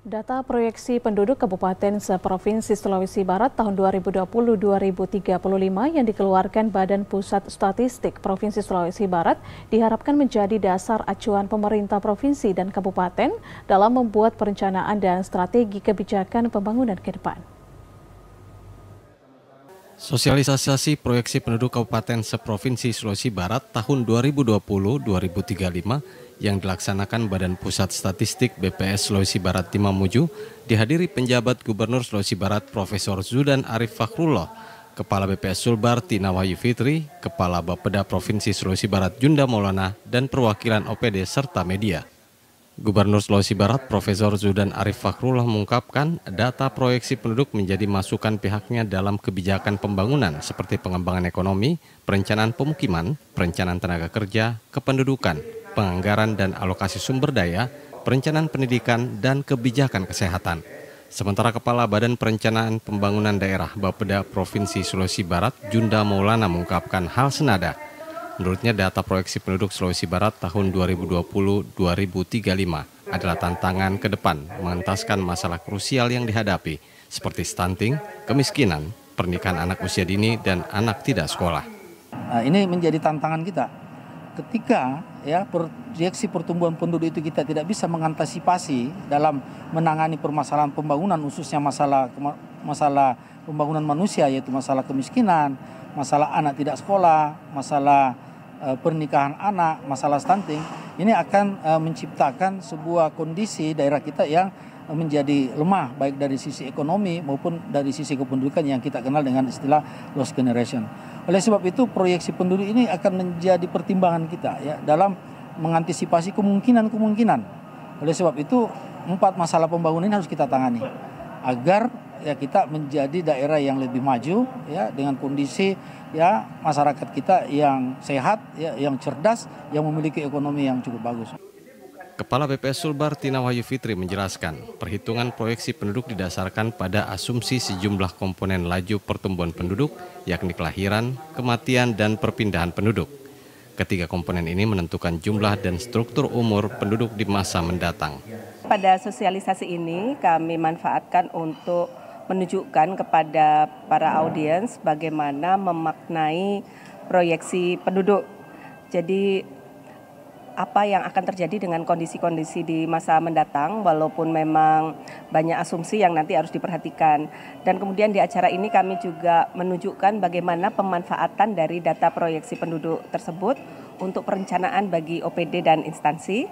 Data proyeksi penduduk Kabupaten Seprovinsi Sulawesi Barat tahun 2020-2035 yang dikeluarkan Badan Pusat Statistik Provinsi Sulawesi Barat diharapkan menjadi dasar acuan pemerintah provinsi dan kabupaten dalam membuat perencanaan dan strategi kebijakan pembangunan ke depan. Sosialisasi proyeksi penduduk Kabupaten Seprovinsi Sulawesi Barat tahun 2020-2035 yang dilaksanakan Badan Pusat Statistik BPS Sulawesi Barat di Mamuju dihadiri penjabat Gubernur Sulawesi Barat Profesor Zudan Arif Fakhrullah, Kepala BPS Sulbar Tina Wahyu Fitri, Kepala Bapeda Provinsi Sulawesi Barat Junda Maulana, dan perwakilan OPD serta media. Gubernur Sulawesi Barat Profesor Zudan Arif Fakrullah mengungkapkan data proyeksi penduduk menjadi masukan pihaknya dalam kebijakan pembangunan seperti pengembangan ekonomi, perencanaan pemukiman, perencanaan tenaga kerja, kependudukan, penganggaran dan alokasi sumber daya, perencanaan pendidikan, dan kebijakan kesehatan. Sementara Kepala Badan Perencanaan Pembangunan Daerah Bapeda Provinsi Sulawesi Barat, Junda Maulana mengungkapkan hal senada – Menurutnya data proyeksi penduduk Sulawesi Barat tahun 2020-2035 adalah tantangan ke depan mengentaskan masalah krusial yang dihadapi seperti stunting, kemiskinan, pernikahan anak usia dini dan anak tidak sekolah. Nah, ini menjadi tantangan kita. Ketika ya proyeksi pertumbuhan penduduk itu kita tidak bisa mengantisipasi dalam menangani permasalahan pembangunan khususnya masalah masalah pembangunan manusia yaitu masalah kemiskinan, masalah anak tidak sekolah, masalah Eh, pernikahan anak, masalah stunting, ini akan eh, menciptakan sebuah kondisi daerah kita yang eh, menjadi lemah baik dari sisi ekonomi maupun dari sisi kependudukan yang kita kenal dengan istilah lost generation. Oleh sebab itu proyeksi penduduk ini akan menjadi pertimbangan kita ya dalam mengantisipasi kemungkinan-kemungkinan. Oleh sebab itu empat masalah pembangunan ini harus kita tangani agar ya kita menjadi daerah yang lebih maju ya dengan kondisi ya masyarakat kita yang sehat, ya, yang cerdas, yang memiliki ekonomi yang cukup bagus. Kepala BPS Sulbar Tina Wahyu Fitri menjelaskan, perhitungan proyeksi penduduk didasarkan pada asumsi sejumlah komponen laju pertumbuhan penduduk, yakni kelahiran, kematian, dan perpindahan penduduk. Ketiga komponen ini menentukan jumlah dan struktur umur penduduk di masa mendatang. Pada sosialisasi ini kami manfaatkan untuk menunjukkan kepada para audiens bagaimana memaknai proyeksi penduduk. Jadi apa yang akan terjadi dengan kondisi-kondisi di masa mendatang walaupun memang banyak asumsi yang nanti harus diperhatikan. Dan kemudian di acara ini kami juga menunjukkan bagaimana pemanfaatan dari data proyeksi penduduk tersebut untuk perencanaan bagi OPD dan instansi,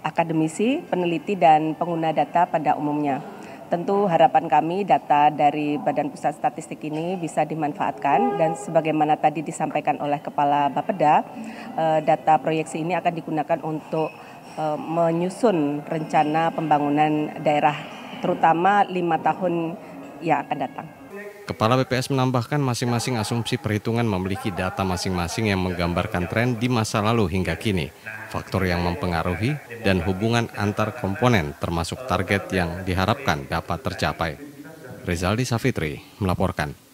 akademisi, peneliti dan pengguna data pada umumnya. Tentu harapan kami data dari Badan Pusat Statistik ini bisa dimanfaatkan dan sebagaimana tadi disampaikan oleh Kepala Bapeda, eh, data proyeksi ini akan digunakan untuk eh, menyusun rencana pembangunan daerah terutama lima tahun yang akan datang. Kepala BPS menambahkan masing-masing asumsi perhitungan memiliki data masing-masing yang menggambarkan tren di masa lalu hingga kini, faktor yang mempengaruhi, dan hubungan antar komponen termasuk target yang diharapkan dapat tercapai. Rizaldi Safitri melaporkan.